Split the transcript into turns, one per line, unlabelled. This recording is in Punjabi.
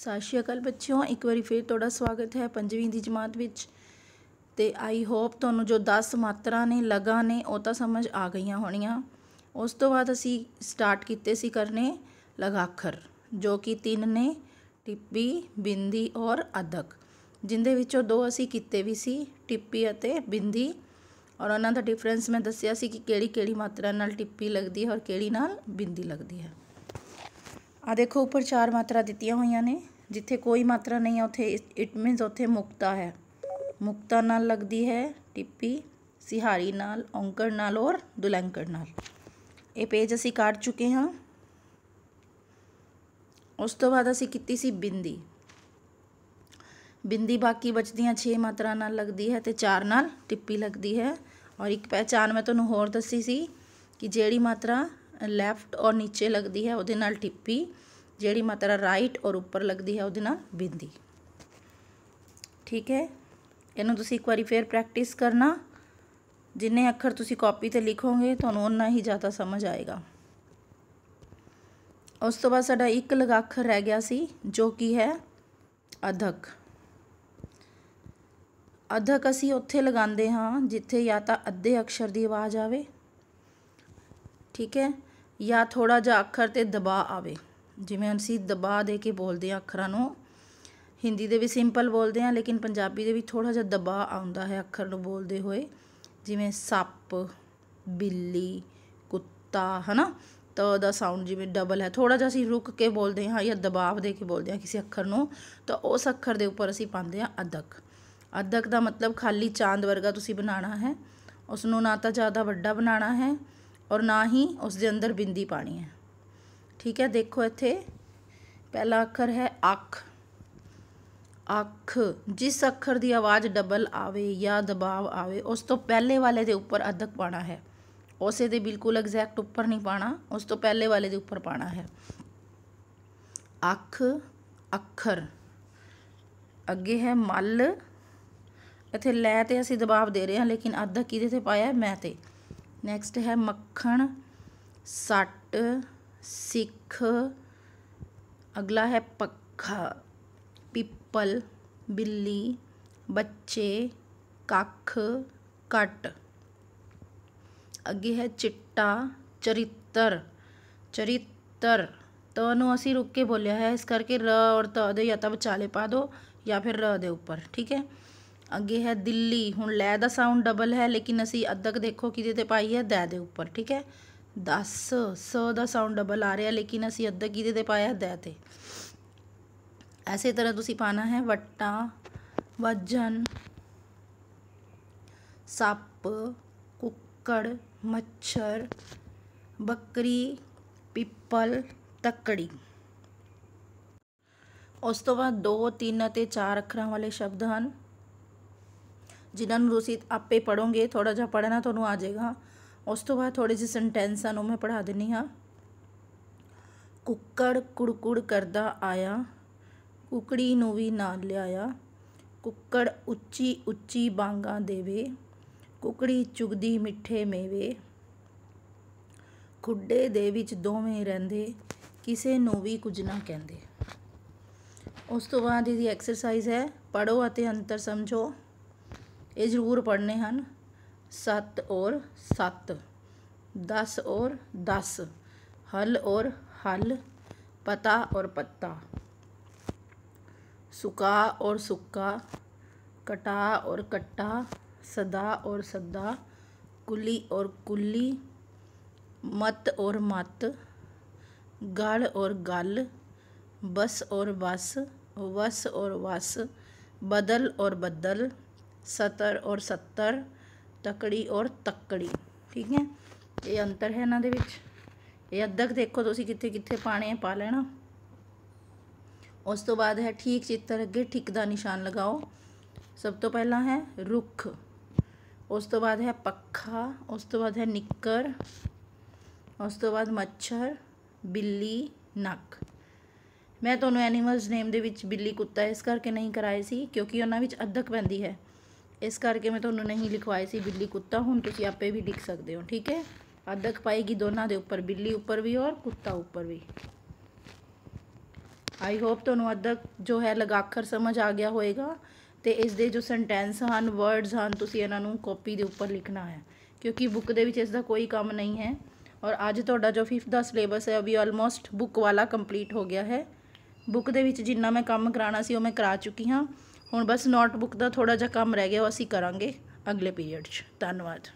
ਸਤਿ ਸ਼੍ਰੀ ਅਕਾਲ ਬੱਚਿਓ ਇੱਕ ਵਾਰੀ ਫੇਰ ਤੁਹਾਡਾ ਸਵਾਗਤ ਹੈ ਪੰਜਵੀਂ ਦੀ ਜਮਾਤ ਵਿੱਚ ਤੇ ਆਈ ਹੋਪ ਤੁਹਾਨੂੰ ਜੋ 10 ਮਾਤਰਾ ਨੇ ਲਗਾ ਨੇ ਉਹ ਤਾਂ ਸਮਝ ਆ ਗਈਆਂ ਹੋਣੀਆਂ ਉਸ ਤੋਂ ਬਾਅਦ ਅਸੀਂ ਸਟਾਰਟ ਕੀਤੇ ਸੀ ਕਰਨੇ ਲਗਾਖਰ ਜੋ ਕਿ ਤਿੰਨ ਨੇ ਟਿੱਪੀ ਬਿੰਦੀ ਔਰ ਅਦਕ ਜਿੰਦੇ ਵਿੱਚੋਂ ਦੋ ਅਸੀਂ ਕੀਤੇ ਵੀ ਸੀ ਟਿੱਪੀ ਅਤੇ ਬਿੰਦੀ ਔਰ ਉਹਨਾਂ ਦਾ ਡਿਫਰੈਂਸ ਮੈਂ ਦੱਸਿਆ ਸੀ ਕਿ ਕਿਹੜੀ ਕਿਹੜੀ ਮਾਤਰਾ ਨਾਲ ਟਿੱਪੀ ਲੱਗਦੀ ਹੈ ਔਰ ਕਿਹੜੀ ਨਾਲ ਬਿੰਦੀ ਲੱਗਦੀ ਹੈ ਆ ਦੇਖੋ ਉੱਪਰ ਚਾਰ ਮਾਤਰਾ ਦਿੱਤੀਆਂ ਹੋਈਆਂ ਨੇ ਜਿੱਥੇ ਕੋਈ ਮਾਤਰਾ ਨਹੀਂ ਆ ਉੱਥੇ ਇਟ ਮੀਨਸ ਉੱਥੇ ਮੁਕਤਾ ਹੈ ਮੁਕਤਾ ਨਾਲ ਲੱਗਦੀ ਹੈ ਟਿੱਪੀ ਸਿਹਾਰੀ ਨਾਲ ਔਂਕੜ ਨਾਲ ਔਰ ਦੁਲੰਕੜ ਨਾਲ ਇਹ ਪੇਜ ਅਸੀਂ ਕੱਟ ਚੁੱਕੇ ਹਾਂ ਉਸ ਤੋਂ ਬਾਅਦ ਅਸੀਂ ਕੀਤੀ ਸੀ ਬਿੰਦੀ ਬਿੰਦੀ ਬਾਕੀ ਬਚਦੀਆਂ 6 ਮਾਤਰਾ ਨਾਲ ਲੱਗਦੀ ਹੈ ਤੇ 4 ਨਾਲ ਟਿੱਪੀ ਲੱਗਦੀ ਹੈ ਔਰ ਇੱਕ ਪਹਿਚਾਨ ਮੈਂ ਤੁਹਾਨੂੰ ਹੋਰ ਦੱਸੀ ਸੀ ਕਿ ਜਿਹੜੀ ਮਾਤਰਾ ਲੈਫਟ ਔਰ ਨੀਚੇ ਲੱਗਦੀ ਹੈ ਉਹਦੇ ਨਾਲ ਟਿੱਪੀ ਜਿਹੜੀ ਮਾਤਰਾ ਰਾਈਟ ਔਰ ਉੱਪਰ ਲੱਗਦੀ ਹੈ ਉਹਦੇ ਨਾਲ ਬਿੰਦੀ ਠੀਕ ਹੈ ਇਹਨੂੰ ਤੁਸੀਂ ਇੱਕ ਵਾਰੀ ਫੇਰ ਪ੍ਰੈਕਟਿਸ ਕਰਨਾ ਜਿੰਨੇ ਅੱਖਰ ਤੁਸੀਂ ਕਾਪੀ ਤੇ ਲਿਖੋਗੇ ਤੁਹਾਨੂੰ ਉਨਾ ਹੀ ਜ਼ਿਆਦਾ ਸਮਝ ਆਏਗਾ ਉਸ ਤੋਂ ਬਾਅਦ ਸਾਡਾ ਇੱਕ ਲਗਾ ਅੱਖਰ ਰਹਿ ਗਿਆ ਸੀ ਜੋ ਕੀ ਹੈ ਅਧਕ ਅਧਕ ਅਸੀਂ ਉੱਥੇ ਲਗਾਉਂਦੇ ਹਾਂ ਜਿੱਥੇ ਜਾਂ ਤਾਂ ਅੱਧੇ ਅੱਖਰ ਦੀ ਆਵਾਜ਼ ਆਵੇ ਠੀਕ ਹੈ ਜਾਂ ਥੋੜਾ ਜਿਹਾ ਅੱਖਰ ਤੇ ਦਬਾਅ ਆਵੇ ਜਿਵੇਂ ਅਸੀਂ ਦਬਾਅ ਦੇ ਕੇ ਬੋਲਦੇ ਆ ਅੱਖਰਾਂ ਨੂੰ ਹਿੰਦੀ ਦੇ ਵੀ ਸਿੰਪਲ ਬੋਲਦੇ ਆ ਲੇਕਿਨ ਪੰਜਾਬੀ ਦੇ ਵੀ ਥੋੜਾ ਜਿਹਾ ਦਬਾਅ ਆਉਂਦਾ ਹੈ ਅੱਖਰ ਨੂੰ ਬੋਲਦੇ ਹੋਏ ਜਿਵੇਂ ਸੱਪ ਬਿੱਲੀ ਕੁੱਤਾ ਹਨਾ ਤਾਂ ਦਾ ਸਾਊਂਡ ਜਿਵੇਂ ਡਬਲ ਹੈ ਥੋੜਾ ਜਿਹਾ ਅਸੀਂ ਰੁਕ ਕੇ ਬੋਲਦੇ ਹਾਂ ਜਾਂ ਦਬਾਅ ਦੇ ਕੇ ਬੋਲਦੇ ਹਾਂ ਕਿਸੇ ਅੱਖਰ ਨੂੰ ਤਾਂ ਉਸ ਅੱਖਰ ਦੇ ਉੱਪਰ ਅਸੀਂ ਪਾਉਂਦੇ ਆ ਅਦਕ ਅਦਕ ਦਾ ਮਤਲਬ ਖਾਲੀ ਚਾਂਦ ਵਰਗਾ ਤੁਸੀਂ ਬਣਾਉਣਾ ਹੈ ਉਸ ਨੂੰ ਨਾ ਤਾਂ ਜ਼ਿਆਦਾ ਵੱਡਾ ਬਣਾਉਣਾ ਹੈ ਔਰ ਨਾ ਹੀ ਉਸ ਦੇ ਅੰਦਰ ਬਿੰਦੀ ਪਾਣੀ ਹੈ ਠੀਕ ਹੈ ਦੇਖੋ ਇੱਥੇ ਪਹਿਲਾ ਅੱਖਰ ਹੈ ਅੱਖ ਅੱਖ ਜਿਸ ਅੱਖਰ ਦੀ ਆਵਾਜ਼ ਡਬਲ ਆਵੇ ਜਾਂ ਦਬਾਅ ਆਵੇ ਉਸ ਤੋਂ ਪਹਿਲੇ ਵਾਲੇ ਦੇ ਉੱਪਰ ਅਧਕ ਪਾਣਾ ਹੈ ਉਸੇ ਦੇ ਬਿਲਕੁਲ ਐਗਜ਼ੈਕਟ ਉੱਪਰ ਨਹੀਂ ਪਾਣਾ ਉਸ ਤੋਂ ਪਹਿਲੇ ਵਾਲੇ ਦੇ ਉੱਪਰ ਪਾਣਾ ਹੈ ਅੱਖ ਅੱਖਰ ਅੱਗੇ ਹੈ ਮਲ ਇੱਥੇ ਲੈ ਤੇ ਅਸੀਂ ਦਬਾਅ ਦੇ ਰਹੇ ਹਾਂ ਲੇਕਿਨ ਅਧਕ ਕਿਹਦੇ ਤੇ ਪਾਇਆ ਹੈ ਮੈਂ ਤੇ नैक्सट है मखण सट सिख अगला है पखा पिपल बिल्ली बच्चे कख कट अगे है चिट्टा चरित्र चरित्र तनु असी रुक के बोलिया है इस करके र और त दे या तो बचाले पा दो या फिर र दे ऊपर ठीक है ਅੱਗੇ ਹੈ ਦਿੱਲੀ ਹੁਣ ਲੈ ਦਾ ਸਾਊਂਡ ਡਬਲ ਹੈ ਲੇਕਿਨ ਅਸੀਂ ਅਦਕ ਦੇਖੋ ਕਿਹਦੇ ਤੇ ਪਾਈ ਹੈ ਦੈ ਦੇ ਉੱਪਰ ਠੀਕ ਹੈ 10 ਸ ਦਾ ਸਾਊਂਡ ਡਬਲ ਆ ਰਿਹਾ ਲੇਕਿਨ ਅਸੀਂ ਅਦਕ ਕਿਹਦੇ ਤੇ ਪਾਇਆ ਦੈ ਤੇ ਐਸੇ ਤਰ੍ਹਾਂ ਤੁਸੀਂ ਪਾਣਾ ਹੈ ਵਟਾ ਵਜਨ ਸੱਪ ਕੁੱਕੜ ਮੱਛਰ ਬੱਕਰੀ ਪਿੱਪਲ ਤੱਕੜੀ ਉਸ ਤੋਂ ਬਾਅਦ 2 3 ਅਤੇ 4 ਅੱਖਰਾਂ ਵਾਲੇ ਸ਼ਬਦ ਹਨ ਜਿਨ੍ਹਾਂ ਨੂੰ ਤੁਸੀਂ ਆਪੇ ਪੜੋਗੇ ਥੋੜਾ ਜਿਹਾ ਪੜਨਾ ਤੁਹਾਨੂੰ ਆ ਜਾਏਗਾ ਉਸ ਤੋਂ ਬਾਅਦ ਥੋੜੇ ਜਿਹੇ ਸੈਂਟੈਂਸਾਂ ਨੂੰ ਮੈਂ ਪੜਾ ਦਿੰਨੀ ਹਾਂ ਕੁੱਕੜ ਕੁੜਕੁੜ ਕਰਦਾ ਆਇਆ ਕੁਕੜੀ ਨੂੰ ਵੀ ਨਾਲ ਲਿਆਇਆ ਕੁੱਕੜ ਉੱਚੀ ਉੱਚੀ ਬਾਂਗਾਂ ਦੇਵੇ ਕੁਕੜੀ ਚੁਗਦੀ ਮਿੱਠੇ ਮੇਵੇ ਖੁੱਡੇ ਦੇ ਵਿੱਚ ਦੋਵੇਂ ਰਹਿੰਦੇ ਕਿਸੇ ਨੂੰ ਵੀ ਕੁਝ ਨਾ ਕਹਿੰਦੇ ਉਸ ਤੋਂ ਬਾਅਦ ਇਹਦੀ ਐਕਸਰਸਾਈਜ਼ ਹੈ ਪੜੋ ਅਤੇ ਅੰਤਰ ਸਮਝੋ ये जरूर पढ़ने हैं 7 और 7 दस और दस हल और हल पता और पत्ता सुका और सुका कटा और कट्टा सदा और सदा कुली और कुली मत और मत गल और गल बस और बस वस और वस बदल और बदल ਸਤਰ ਔਰ 70 ਤਕੜੀ ਔਰ ਤੱਕੜੀ ਠੀਕ ਹੈ ਇਹ ਅੰਤਰ ਹੈ ਇਹਨਾਂ ਦੇ ਵਿੱਚ ਇਹ ਅਦਕ ਦੇਖੋ ਤੁਸੀਂ ਕਿੱਥੇ ਕਿੱਥੇ ਪਾਣੇ ਪਾ ਲੈਣਾ ਉਸ ਤੋਂ ਬਾਅਦ ਹੈ ਠੀਕ ਚਿੱਤਰ ਅੱਗੇ ਠਿਕ ਦਾ ਨਿਸ਼ਾਨ ਲਗਾਓ ਸਭ ਤੋਂ ਪਹਿਲਾਂ ਹੈ ਰੁੱਖ ਉਸ ਤੋਂ ਬਾਅਦ ਹੈ ਪੱਖਾ ਉਸ ਤੋਂ ਬਾਅਦ ਹੈ ਨਿੱਕਰ ਉਸ ਤੋਂ ਬਾਅਦ ਮੱਛਰ ਬਿੱਲੀ ਨੱਕ ਮੈਂ ਤੁਹਾਨੂੰ ਐਨੀਮਲਸ ਨੇਮ ਦੇ ਵਿੱਚ ਬਿੱਲੀ ਕੁੱਤਾ ਇਸ ਕਰਕੇ ਨਹੀਂ ਕਰਾਏ ਸੀ ਕਿਉਂਕਿ ਉਹਨਾਂ ਵਿੱਚ ਅਦਕ ਪੈਂਦੀ ਹੈ ਇਸ ਕਰਕੇ ਮੈਂ ਤੁਹਾਨੂੰ ਨਹੀਂ ਲਿਖਵਾਏ ਸੀ ਬਿੱਲੀ ਕੁੱਤਾ ਹੁਣ ਤੁਸੀਂ ਆਪੇ ਵੀ ਲਿਖ ਸਕਦੇ ਹੋ ਠੀਕ ਹੈ ਅਦਕ ਪਾਏਗੀ ਦੋਨਾਂ ਦੇ ਉੱਪਰ ਬਿੱਲੀ ਉੱਪਰ ਵੀ ਔਰ ਕੁੱਤਾ ਉੱਪਰ ਵੀ ਆਈ ਹੋਪ ਤੁਹਾਨੂੰ ਅਦਕ ਜੋ ਹੈ ਲਗਾਖਰ ਸਮਝ ਆ ਗਿਆ ਹੋਵੇਗਾ ਤੇ ਇਸ ਦੇ ਜੋ ਸੈਂਟੈਂਸ ਹਨ ਵਰਡਸ ਹਨ ਤੁਸੀਂ ਇਹਨਾਂ ਨੂੰ ਕਾਪੀ ਦੇ ਉੱਪਰ ਲਿਖਣਾ ਹੈ ਕਿਉਂਕਿ ਬੁੱਕ ਦੇ ਵਿੱਚ ਇਸ ਦਾ ਕੋਈ ਕੰਮ ਨਹੀਂ ਹੈ ਔਰ ਅੱਜ ਤੁਹਾਡਾ ਜੋ 5th ਦਾ ਸਿਲੇਬਸ ਹੈ ਉਹ ਵੀ ਆਲਮੋਸਟ ਬੁੱਕ ਵਾਲਾ ਕੰਪਲੀਟ ਹੋ ਗਿਆ ਹੈ ਬੁੱਕ ਦੇ ਵਿੱਚ ਜਿੰਨਾ ਮੈਂ ਕੰਮ ਕਰਾਣਾ ਸੀ ਉਹ ਮੈਂ ਕਰਾ ਚੁੱਕੀ ਹਾਂ ਹੁਣ ਬਸ ਨੋਟਬੁੱਕ ਦਾ ਥੋੜਾ ਜਿਹਾ ਕੰਮ ਰਹਿ ਗਿਆ ਉਹ ਅਸੀਂ ਕਰਾਂਗੇ ਅਗਲੇ ਪੀਰੀਅਡ 'ਚ ਧੰਨਵਾਦ